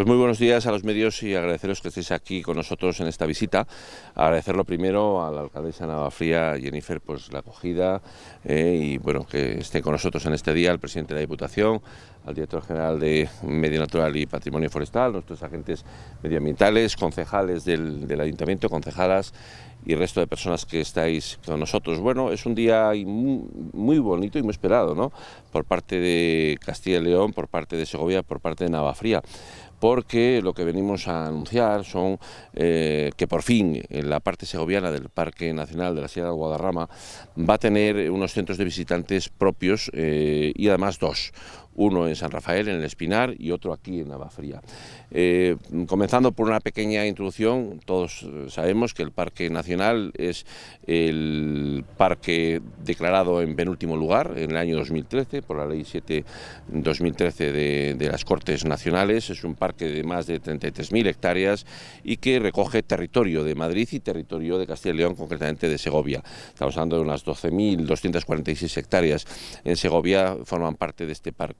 Pues muy buenos días a los medios y agradeceros que estéis aquí con nosotros en esta visita. Agradecerlo primero a la alcaldesa Navafría, Jennifer, pues la acogida eh, y bueno, que esté con nosotros en este día, al presidente de la Diputación, al director general de Medio Natural y Patrimonio Forestal, nuestros agentes medioambientales, concejales del, ayuntamiento, concejalas y resto de personas que estáis con nosotros. Bueno, es un día muy, bonito y muy esperado, ¿no? Por parte de Castilla y León, por parte de Segovia, por parte de Navafría porque lo que venimos a anunciar son eh, que por fin la parte segoviana del Parque Nacional de la Sierra de Guadarrama va a tener unos centros de visitantes propios eh, y además dos uno en San Rafael, en el Espinar, y otro aquí en Navafría. Eh, comenzando por una pequeña introducción, todos eh, sabemos que el Parque Nacional es el parque declarado en penúltimo lugar en el año 2013 por la Ley 7-2013 de, de las Cortes Nacionales. Es un parque de más de 33.000 hectáreas y que recoge territorio de Madrid y territorio de Castilla y León, concretamente de Segovia. Estamos hablando de unas 12.246 hectáreas en Segovia, forman parte de este parque.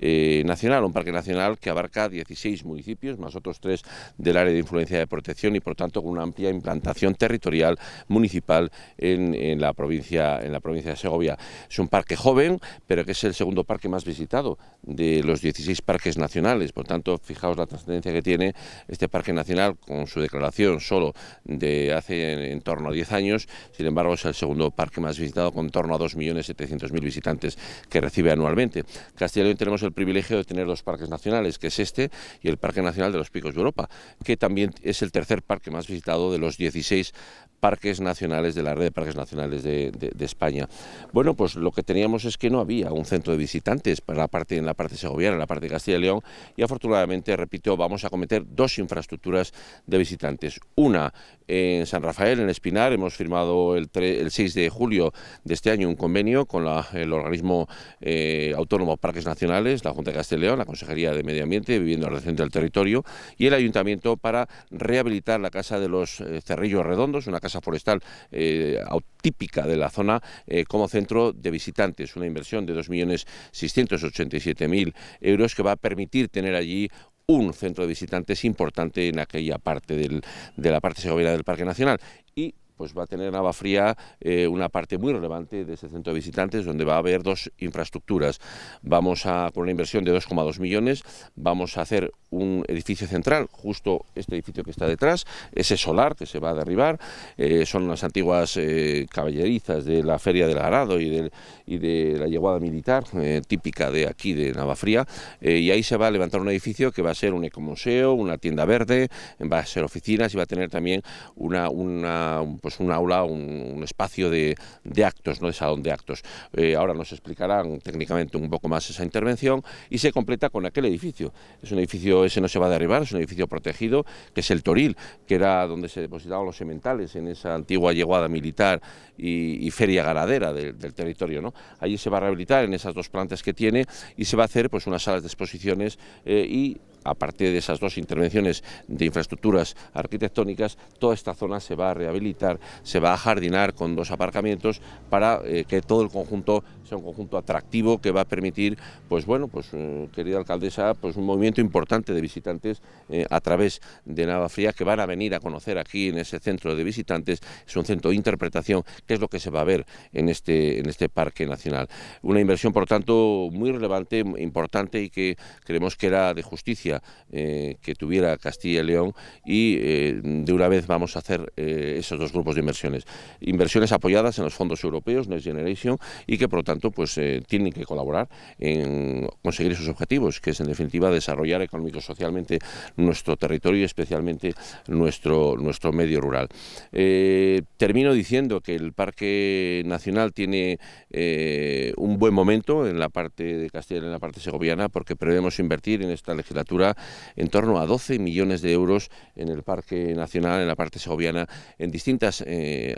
Eh, nacional, un parque nacional que abarca 16 municipios, más otros tres del área de influencia de protección y por tanto con una amplia implantación territorial municipal en, la, provincia, en la provincia de Segovia. Es un parque joven, pero que es el segundo parque más visitado de los 16 parques nacionales, por tanto fijaos la trascendencia que tiene este parque nacional con su declaración solo de hace en, torno a 10 años, sin embargo es el segundo parque más visitado con torno a 2.700.000 visitantes que recibe anualmente. Castilla y León tenemos el privilegio de tener dos parques nacionales, que es este y el Parque Nacional de los Picos de Europa, que también es el tercer parque más visitado de los 16 parques nacionales de la red de parques nacionales de, España. Bueno, pues lo que teníamos es que no había un centro de visitantes para la parte, en la parte segoviana, en la parte de Castilla y León, y afortunadamente, repito, vamos a cometer dos infraestructuras de visitantes. Una en San Rafael, en Espinar, hemos firmado el, 6 de julio de este año un convenio con el organismo eh, autónomo Parque Nacionales, la Junta de León, la Consejería de Medio Ambiente, al alrededor del Territorio y el Ayuntamiento para rehabilitar la Casa de los eh, Cerrillos Redondos, una casa forestal eh, típica de la zona, eh, como centro de visitantes. Una inversión de 2.687.000 euros que va a permitir tener allí un centro de visitantes importante en aquella parte de la parte segoviana del Parque Nacional. Y pues va a tener Nava Fría eh, una parte muy relevante de ese centro de visitantes donde va a haber dos infraestructuras. Vamos a, con una inversión de 2,2 millones, vamos a hacer un edificio central, justo este edificio que está detrás, ese solar que se va a derribar, eh, son las antiguas eh, caballerizas de la Feria del Arado y, y de la yeguada militar, típica de aquí, de Navafría, y ahí se va a levantar un edificio que va a ser un ecomuseo, una tienda verde, va a ser oficinas y va a tener también una, una pues, un aula, un, espacio de, actos, ¿no? de salón de actos. Eh, ahora nos explicarán técnicamente un poco más esa intervención y se completa con aquel edificio. Es un edificio, ese no se va a derribar, es un edificio protegido, que es el Toril, que era donde se depositaban los sementales en esa antigua yeguada militar y, feria ganadera del, territorio. ¿no? Allí se va a rehabilitar en esas dos plantas que tiene y se va a hacer pues unas salas de exposiciones eh, y partir de esas dos intervenciones de infraestructuras arquitectónicas, toda esta zona se va a rehabilitar se va a jardinar con dos aparcamientos para eh, que todo el conjunto sea un conjunto atractivo que va a permitir, pues bueno, pues eh, querida alcaldesa, pues un movimiento importante de visitantes eh, a través de Nava Fría que van a venir a conocer aquí en ese centro de visitantes, es un centro de interpretación, ¿Qué es lo que se va a ver en este, en este parque nacional. Una inversión, por tanto, muy relevante, importante y que creemos que era de justicia eh, que tuviera Castilla y León y de una vez vamos a hacer esos dos grupos de inversiones. Inversiones apoyadas en los fondos europeos, Next Generation, y que por lo tanto pues eh, tienen que colaborar en conseguir esos objetivos, que es en definitiva desarrollar económico-socialmente nuestro territorio y especialmente nuestro, nuestro medio rural. Eh, termino diciendo que el Parque Nacional tiene eh, un buen momento en la parte de Castilla en la parte segoviana, porque prevemos invertir en esta legislatura en torno a 12 millones de euros en el Parque Nacional, en la parte segoviana, en distintas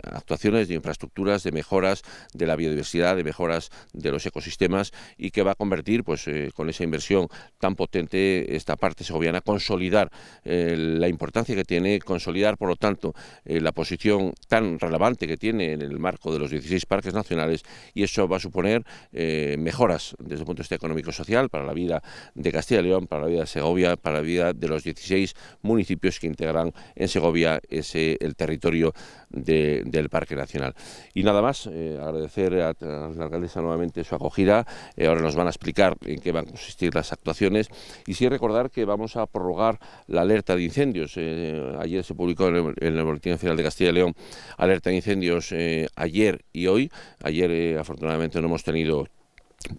actuaciones de infraestructuras, de mejoras de la biodiversidad, de mejoras de los ecosistemas y que va a convertir, pues eh, con esa inversión tan potente, esta parte segoviana, consolidar eh, la importancia que tiene, consolidar, por lo tanto, eh, la posición tan relevante que tiene en el marco de los 16 parques nacionales y eso va a suponer mejoras desde el punto de vista económico-social para la vida de Castilla y León, para la vida de Segovia, para la vida de los 16 municipios que integran en Segovia ese, el territorio del Parque Nacional. Y nada más, agradecer a la alcaldesa nuevamente su acogida. Eh, ahora nos van a explicar en qué van a consistir las actuaciones. Y sí recordar que vamos a prorrogar la alerta de incendios. Eh, ayer se publicó en el, Boletín Nacional de Castilla y León alerta de incendios eh, ayer y hoy. Ayer afortunadamente no hemos tenido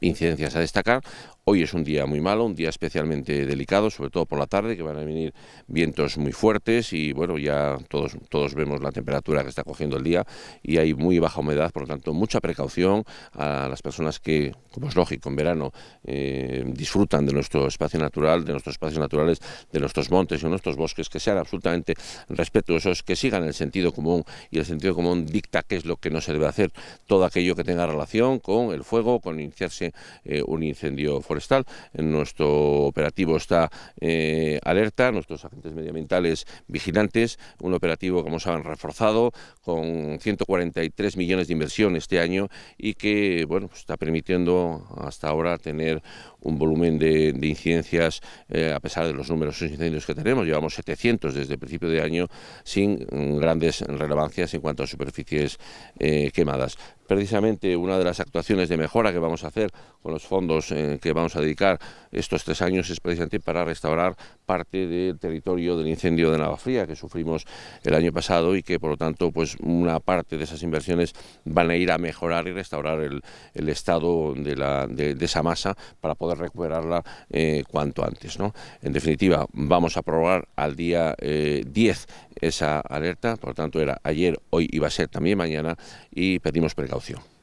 incidencias a destacar. Hoy es un día muy malo, un día especialmente delicado, sobre todo por la tarde, que van a venir vientos muy fuertes y bueno, ya todos, todos vemos la temperatura que está cogiendo el día y hay muy baja humedad, por lo tanto, mucha precaución a las personas que, como es lógico, en verano eh, disfrutan de nuestro espacio natural, de nuestros espacios naturales, de nuestros montes y nuestros bosques, que sean absolutamente respetuosos, que sigan el sentido común y el sentido común dicta qué es lo que no se debe hacer, todo aquello que tenga relación con el fuego, con iniciarse eh, un incendio fuerte forestal. Nuestro operativo está eh, alerta, nuestros agentes medioambientales vigilantes, un operativo, como saben, reforzado con 143 millones de inversión este año y que bueno, pues está permitiendo hasta ahora tener un volumen de, incidencias, eh, a pesar de los numerosos incendios que tenemos, llevamos 700 desde el principio de año, sin grandes relevancias en cuanto a superficies eh, quemadas precisamente una de las actuaciones de mejora que vamos a hacer con los fondos eh, que vamos a dedicar estos tres años es precisamente para restaurar parte del territorio del incendio de Fría que sufrimos el año pasado y que por lo tanto pues una parte de esas inversiones van a ir a mejorar y restaurar el, estado de, esa masa para poder recuperarla eh, cuanto antes. ¿no? En definitiva, vamos a aprobar al día 10 eh, esa alerta, por lo tanto era ayer, hoy iba a ser también mañana y pedimos precaución.